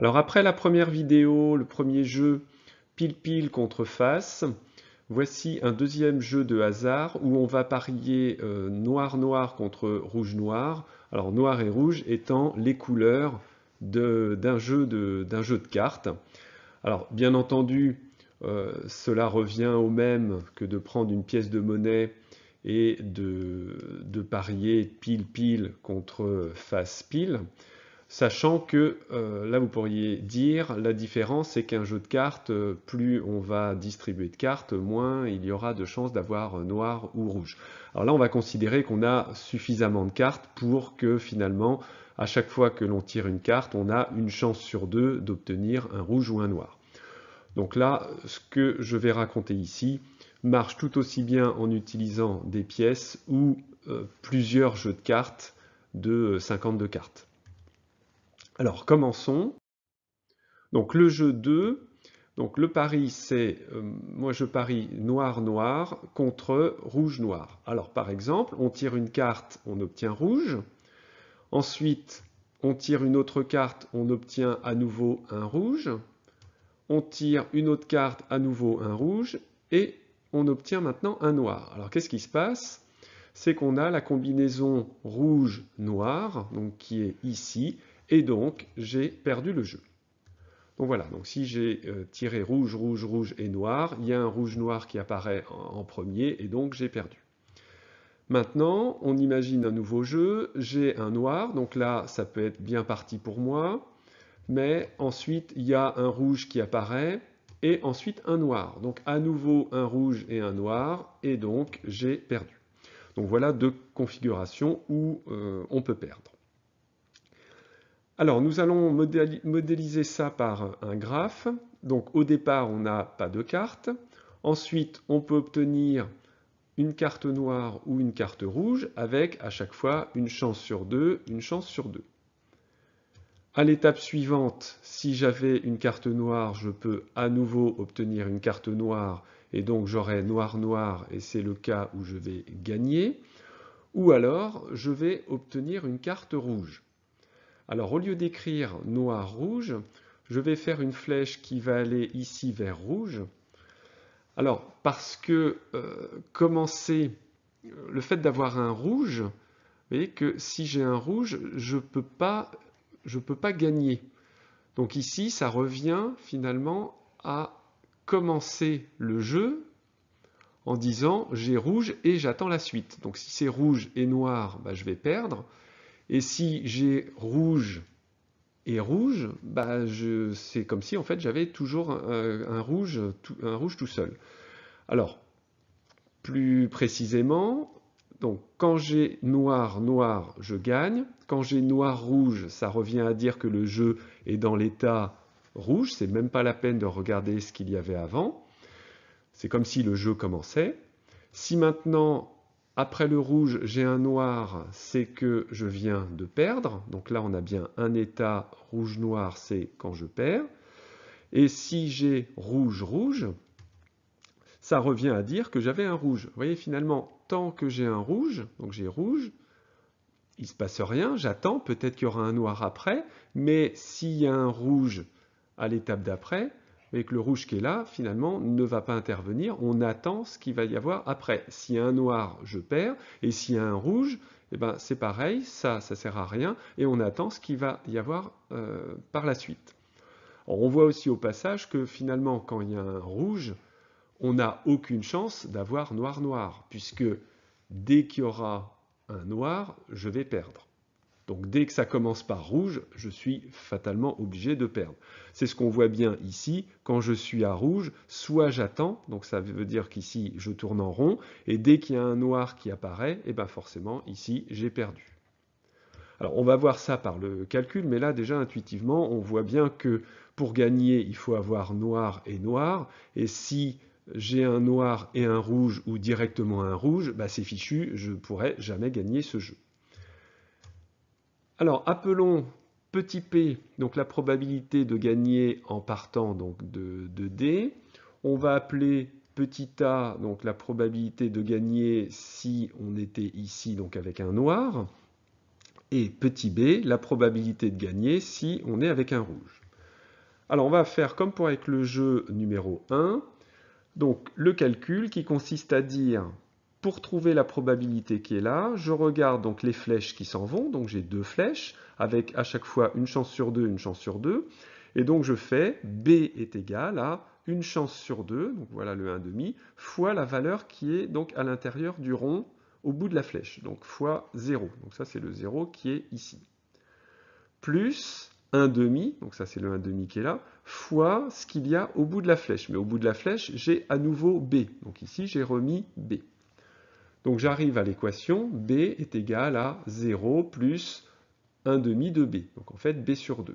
Alors après la première vidéo, le premier jeu pile-pile contre face, voici un deuxième jeu de hasard où on va parier noir-noir euh, contre rouge-noir. Alors noir et rouge étant les couleurs d'un jeu, de, cartes. Alors bien entendu, euh, cela revient au même que de prendre une pièce de monnaie et de parier pile-pile contre face-pile. Sachant que euh, là, vous pourriez dire, la différence, c'est qu'un jeu de cartes, euh, plus on va distribuer de cartes, moins il y aura de chances d'avoir euh, noir ou rouge. Alors là, on va considérer qu'on a suffisamment de cartes pour que finalement, à chaque fois que l'on tire une carte, on a une chance sur deux d'obtenir un rouge ou un noir. Donc là, ce que je vais raconter ici marche tout aussi bien en utilisant des pièces ou plusieurs jeux de cartes de 52 cartes. Alors commençons. Donc le jeu 2, donc le pari c'est, euh, moi je parie noir-noir contre rouge-noir. Alors par exemple, on tire une carte, on obtient rouge. Ensuite, on tire une autre carte, on obtient à nouveau un rouge. On tire une autre carte, à nouveau un rouge. Et on obtient maintenant un noir. Alors qu'est-ce qui se passe c'est qu'on a la combinaison rouge-noir, donc qui est ici, et donc j'ai perdu le jeu. Donc voilà, donc si j'ai euh, tiré rouge, rouge, rouge et noir, il y a un rouge-noir qui apparaît en premier, et donc j'ai perdu. Maintenant, on imagine un nouveau jeu, j'ai un noir, donc là, ça peut être bien parti pour moi, mais ensuite, il y a un rouge qui apparaît, et ensuite un noir. Donc à nouveau un rouge et un noir, et donc j'ai perdu. Donc voilà deux configurations où euh, on peut perdre. Alors nous allons modéliser ça par un graphe. Donc au départ, on n'a pas de carte. Ensuite, on peut obtenir une carte noire ou une carte rouge avec à chaque fois une chance sur deux, une chance sur deux. À l'étape suivante, si j'avais une carte noire, je peux à nouveau obtenir une carte noire et donc j'aurai noir-noir, et c'est le cas où je vais gagner, ou alors je vais obtenir une carte rouge. Alors au lieu d'écrire noir-rouge, je vais faire une flèche qui va aller ici vers rouge. Alors, parce que euh, commencer, euh, le fait d'avoir un rouge, vous voyez que si j'ai un rouge, je peux, pas, je peux pas gagner. Donc ici, ça revient finalement à commencer le jeu en disant j'ai rouge et j'attends la suite. Donc si c'est rouge et noir, bah, je vais perdre. Et si j'ai rouge et rouge, bah, c'est comme si en fait j'avais toujours un, rouge, un rouge tout seul. Alors, plus précisément, donc quand j'ai noir, noir, je gagne. Quand j'ai noir, rouge, ça revient à dire que le jeu est dans l'état rouge, c'est même pas la peine de regarder ce qu'il y avait avant. C'est comme si le jeu commençait. Si maintenant, après le rouge, j'ai un noir, c'est que je viens de perdre. Donc là, on a bien un état rouge-noir, c'est quand je perds. Et si j'ai rouge-rouge, ça revient à dire que j'avais un rouge. Vous voyez, finalement, tant que j'ai un rouge, donc j'ai rouge, il ne se passe rien, j'attends, peut-être qu'il y aura un noir après, mais s'il y a un rouge, à l'étape d'après, mais que le rouge qui est là, finalement, ne va pas intervenir. On attend ce qu'il va y avoir après. si y a un noir, je perds. Et s'il y a un rouge, et eh ben, c'est pareil, ça, ça sert à rien. Et on attend ce qu'il va y avoir euh, par la suite. on voit aussi au passage que finalement, quand il y a un rouge, on n'a aucune chance d'avoir noir-noir, puisque dès qu'il y aura un noir, je vais perdre. Donc dès que ça commence par rouge, je suis fatalement obligé de perdre. C'est ce qu'on voit bien ici, quand je suis à rouge, soit j'attends, donc ça veut dire qu'ici je tourne en rond, et dès qu'il y a un noir qui apparaît, et eh bien forcément ici j'ai perdu. Alors on va voir ça par le calcul, mais là déjà intuitivement on voit bien que pour gagner il faut avoir noir et noir, et si j'ai un noir et un rouge ou directement un rouge, bah, c'est fichu, je ne pourrai jamais gagner ce jeu. Alors, appelons petit p, donc la probabilité de gagner en partant donc de, D. On va appeler petit a, donc la probabilité de gagner si on était ici, donc avec un noir. Et petit b, la probabilité de gagner si on est avec un rouge. Alors on va faire comme pour avec le jeu numéro 1, donc le calcul qui consiste à dire pour trouver la probabilité qui est là, je regarde donc les flèches qui s'en vont, donc j'ai deux flèches, avec à chaque fois une chance sur deux, une chance sur deux, et donc je fais B est égal à une chance sur deux, donc voilà le 1,5, fois la valeur qui est donc à l'intérieur du rond au bout de la flèche, donc fois 0, donc ça c'est le 0 qui est ici, plus 1,5, donc ça c'est le 1,5 qui est là, fois ce qu'il y a au bout de la flèche, mais au bout de la flèche j'ai à nouveau B, donc ici j'ai remis B. Donc j'arrive à l'équation b est égal à 0 plus 1 demi de b. Donc en fait b sur 2.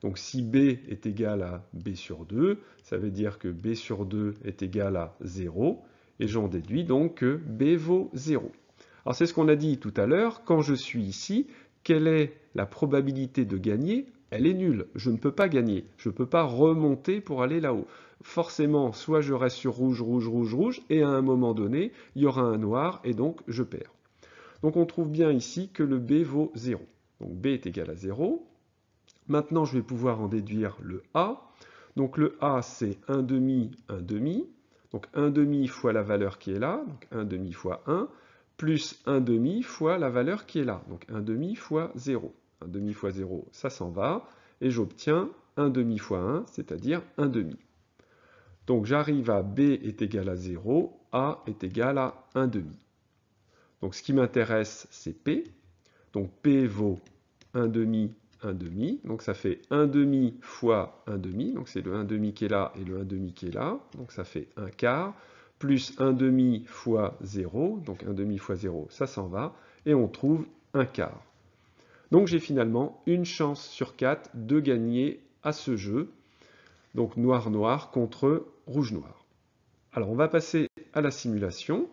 Donc si b est égal à b sur 2, ça veut dire que b sur 2 est égal à 0. Et j'en déduis donc que b vaut 0. Alors c'est ce qu'on a dit tout à l'heure. Quand je suis ici, quelle est la probabilité de gagner Elle est nulle. Je ne peux pas gagner. Je ne peux pas remonter pour aller là-haut forcément, soit je reste sur rouge, rouge, rouge, rouge, et à un moment donné, il y aura un noir, et donc je perds. Donc on trouve bien ici que le B vaut 0. Donc B est égal à 0. Maintenant, je vais pouvoir en déduire le A. Donc le A, c'est 1 demi, 1 demi. Donc 1 demi fois la valeur qui est là, donc 1 demi fois 1, plus 1 demi fois la valeur qui est là, donc 1 demi fois 0. 1 demi fois 0, ça s'en va, et j'obtiens 1 demi fois 1, c'est-à-dire 1 demi. Donc j'arrive à B est égal à 0, A est égal à 1,5. Donc ce qui m'intéresse, c'est P. Donc P vaut 1,5, 1,5. Donc ça fait 1,5 fois 1,5. Donc c'est le 1,5 qui est là et le 1,5 qui est là. Donc ça fait 1 quart plus 1,5 fois 0. Donc 1,5 fois 0, ça s'en va. Et on trouve 1 quart. Donc j'ai finalement une chance sur 4 de gagner à ce jeu. Donc noir-noir contre rouge-noir. Alors on va passer à la simulation.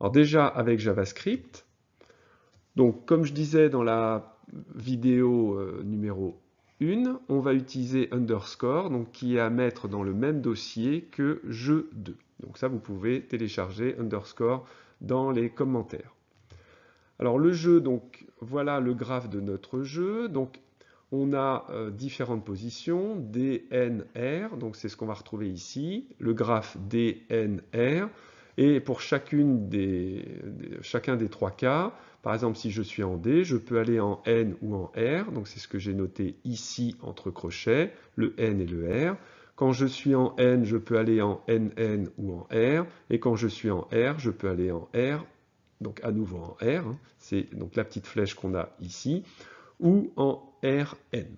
Alors déjà avec JavaScript, donc comme je disais dans la vidéo euh, numéro 1, on va utiliser underscore, donc qui est à mettre dans le même dossier que jeu 2. Donc ça vous pouvez télécharger underscore dans les commentaires. Alors le jeu, donc voilà le graphe de notre jeu. Donc on a euh, différentes positions, D, N, R, donc c'est ce qu'on va retrouver ici, le graphe DNR, et pour chacune chacun des trois cas, par exemple si je suis en D, je peux aller en N ou en R, donc c'est ce que j'ai noté ici entre crochets, le N et le R. Quand je suis en N, je peux aller en N, N ou en R, et quand je suis en R, je peux aller en R, donc à nouveau en R, hein. c'est donc la petite flèche qu'on a ici ou en Rn.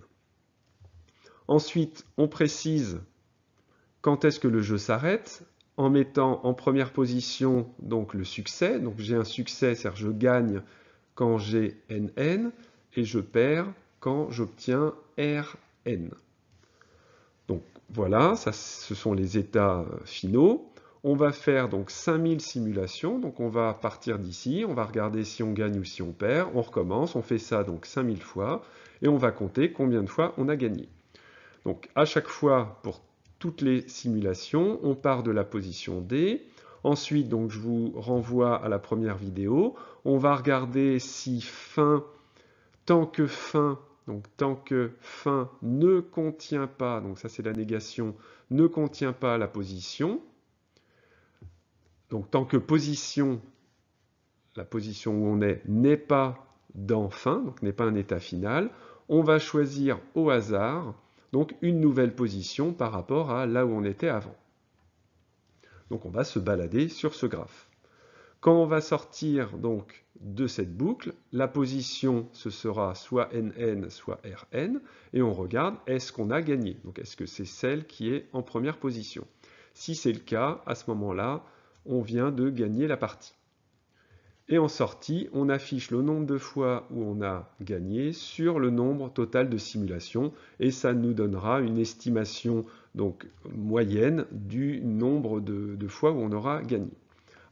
Ensuite, on précise quand est-ce que le jeu s'arrête en mettant en première position donc le succès. Donc j'ai un succès, c'est-à-dire je gagne quand j'ai NN et je perds quand j'obtiens RN. Donc voilà, ça, ce sont les états finaux. On va faire donc 5000 simulations, donc on va partir d'ici, on va regarder si on gagne ou si on perd, on recommence, on fait ça donc 5000 fois, et on va compter combien de fois on a gagné. Donc à chaque fois, pour toutes les simulations, on part de la position D, ensuite donc je vous renvoie à la première vidéo, on va regarder si fin, tant que fin, donc tant que fin ne contient pas, donc ça c'est la négation, ne contient pas la position, donc tant que position, la position où on est, n'est pas dans fin, donc n'est pas un état final, on va choisir au hasard donc une nouvelle position par rapport à là où on était avant. Donc on va se balader sur ce graphe. Quand on va sortir donc de cette boucle, la position ce sera soit NN, soit RN, et on regarde est-ce qu'on a gagné. Donc est-ce que c'est celle qui est en première position Si c'est le cas, à ce moment-là, on vient de gagner la partie. Et en sortie, on affiche le nombre de fois où on a gagné sur le nombre total de simulations et ça nous donnera une estimation donc moyenne du nombre de, fois où on aura gagné.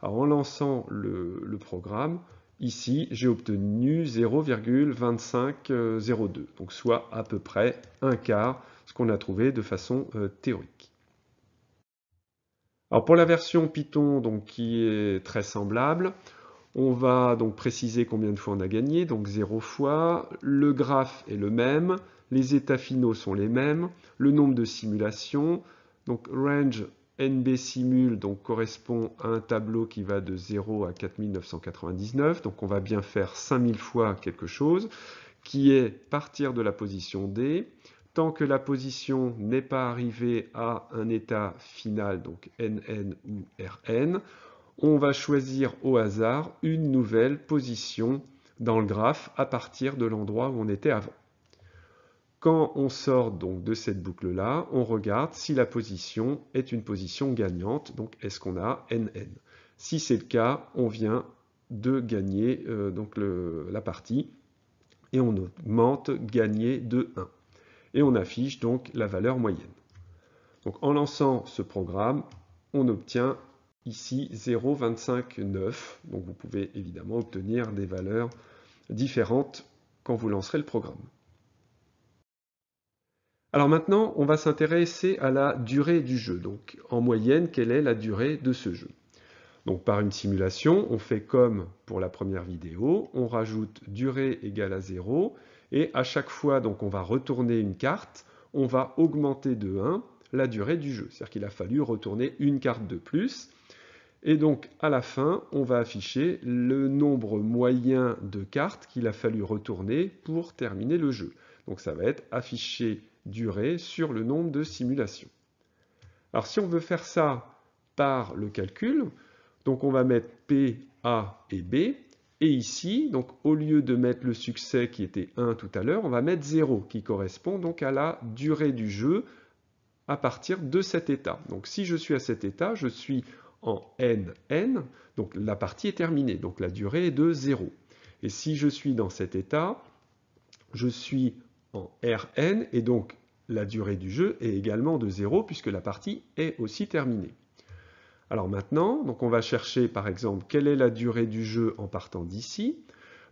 Alors, en lançant le, programme, ici j'ai obtenu 0,2502, euh, donc soit à peu près un quart ce qu'on a trouvé de façon euh, théorique pour la version Python donc, qui est très semblable, on va donc préciser combien de fois on a gagné, donc 0 fois. Le graphe est le même, les états finaux sont les mêmes, le nombre de simulations. Donc range NB simule donc, correspond à un tableau qui va de 0 à 4999. Donc on va bien faire 5000 fois quelque chose, qui est partir de la position D, Tant que la position n'est pas arrivée à un état final, donc NN ou RN, on va choisir au hasard une nouvelle position dans le graphe à partir de l'endroit où on était avant. Quand on sort donc de cette boucle-là, on regarde si la position est une position gagnante, donc est-ce qu'on a NN. Si c'est le cas, on vient de gagner euh, donc la partie et on augmente gagner de 1 et on affiche donc la valeur moyenne. Donc en lançant ce programme, on obtient ici 0,259. Donc vous pouvez évidemment obtenir des valeurs différentes quand vous lancerez le programme. Alors maintenant, on va s'intéresser à la durée du jeu. Donc en moyenne, quelle est la durée de ce jeu donc par une simulation, on fait comme pour la première vidéo, on rajoute durée égale à 0 et à chaque fois, donc, on va retourner une carte, on va augmenter de 1 la durée du jeu. C'est-à-dire qu'il a fallu retourner une carte de plus. Et donc, à la fin, on va afficher le nombre moyen de cartes qu'il a fallu retourner pour terminer le jeu. Donc, ça va être afficher durée sur le nombre de simulations. Alors, si on veut faire ça par le calcul, donc on va mettre P, A et B. Et ici, donc au lieu de mettre le succès qui était 1 tout à l'heure, on va mettre 0 qui correspond donc à la durée du jeu à partir de cet état. Donc si je suis à cet état, je suis en NN, donc la partie est terminée, donc la durée est de 0. Et si je suis dans cet état, je suis en Rn et donc la durée du jeu est également de 0 puisque la partie est aussi terminée. Alors maintenant, donc on va chercher par exemple quelle est la durée du jeu en partant d'ici.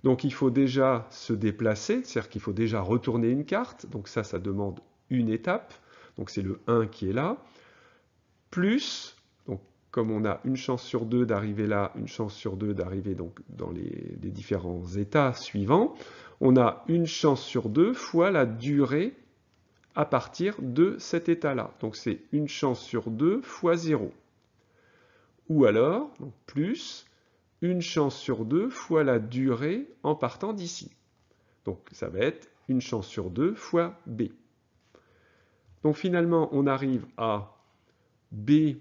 Donc il faut déjà se déplacer, c'est-à-dire qu'il faut déjà retourner une carte. Donc ça, ça demande une étape. Donc c'est le 1 qui est là. Plus, comme on a une chance sur deux d'arriver là, une chance sur deux d'arriver dans les, différents états suivants, on a une chance sur deux fois la durée à partir de cet état-là. Donc c'est une chance sur deux fois 0. Ou alors, plus une chance sur deux fois la durée en partant d'ici. Donc ça va être une chance sur deux fois B. Donc finalement, on arrive à B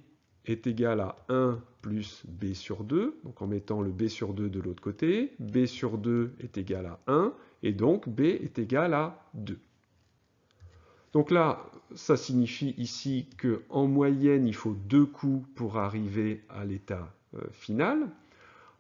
est égal à 1 plus B sur 2, donc en mettant le B sur 2 de l'autre côté, B sur 2 est égal à 1, et donc B est égal à 2. Donc là, ça signifie ici qu'en moyenne, il faut deux coups pour arriver à l'état euh, final.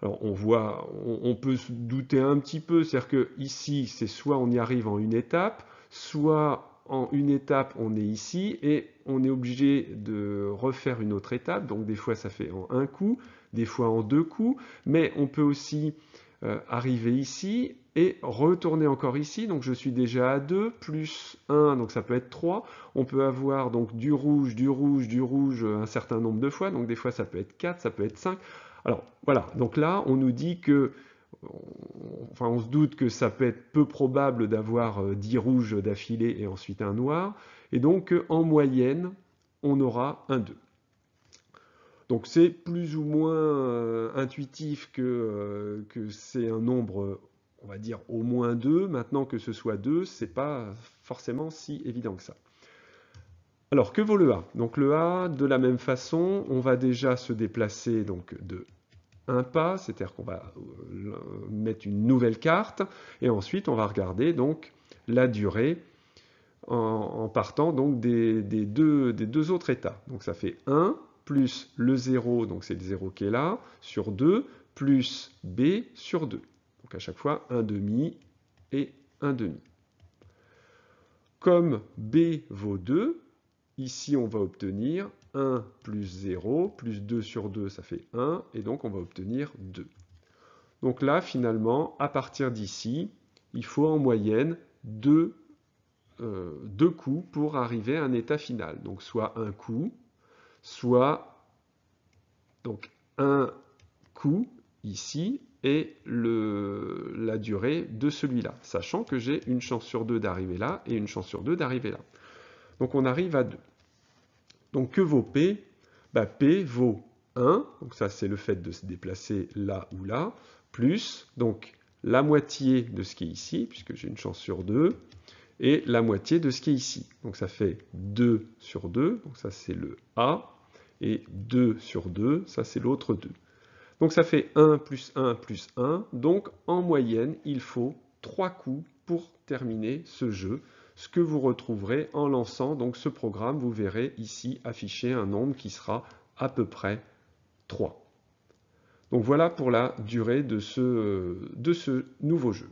Alors on voit, on, peut se douter un petit peu, c'est-à-dire que ici, c'est soit on y arrive en une étape, soit en une étape, on est ici et on est obligé de refaire une autre étape. Donc des fois, ça fait en un coup, des fois en deux coups, mais on peut aussi euh, arriver ici et retourner encore ici, donc je suis déjà à 2, plus 1, donc ça peut être 3. On peut avoir donc du rouge, du rouge, du rouge un certain nombre de fois, donc des fois ça peut être 4, ça peut être 5. Alors voilà, donc là on nous dit que, enfin on se doute que ça peut être peu probable d'avoir 10 euh, rouges d'affilée et ensuite un noir, et donc en moyenne on aura un 2. Donc c'est plus ou moins euh, intuitif que, euh, que c'est un nombre on va dire au moins 2. Maintenant que ce soit 2, c'est pas forcément si évident que ça. Alors, que vaut le A Donc le A, de la même façon, on va déjà se déplacer donc de un pas, c'est-à-dire qu'on va euh, mettre une nouvelle carte, et ensuite on va regarder donc la durée en, partant donc des, deux, des deux autres états. Donc ça fait 1 plus le 0, donc c'est le 0 qui est là, sur 2, plus B sur 2. Donc à chaque fois, 1,5 demi et 1 demi. Comme B vaut 2, ici on va obtenir 1 plus 0, plus 2 sur 2 ça fait 1, et donc on va obtenir 2. Donc là finalement, à partir d'ici, il faut en moyenne 2, euh, coups pour arriver à un état final. Donc soit un coup, soit donc un coup ici et la durée de celui-là, sachant que j'ai une chance sur deux d'arriver là et une chance sur deux d'arriver là. Donc on arrive à 2. Donc que vaut P bah, P vaut 1, donc ça c'est le fait de se déplacer là ou là, plus donc la moitié de ce qui est ici, puisque j'ai une chance sur 2, et la moitié de ce qui est ici. Donc ça fait 2 sur 2, donc ça c'est le A, et 2 sur 2, ça c'est l'autre 2. Donc ça fait 1 plus 1 plus 1. Donc en moyenne, il faut 3 coups pour terminer ce jeu. Ce que vous retrouverez en lançant donc ce programme, vous verrez ici afficher un nombre qui sera à peu près 3. Donc voilà pour la durée de ce, euh, de ce nouveau jeu.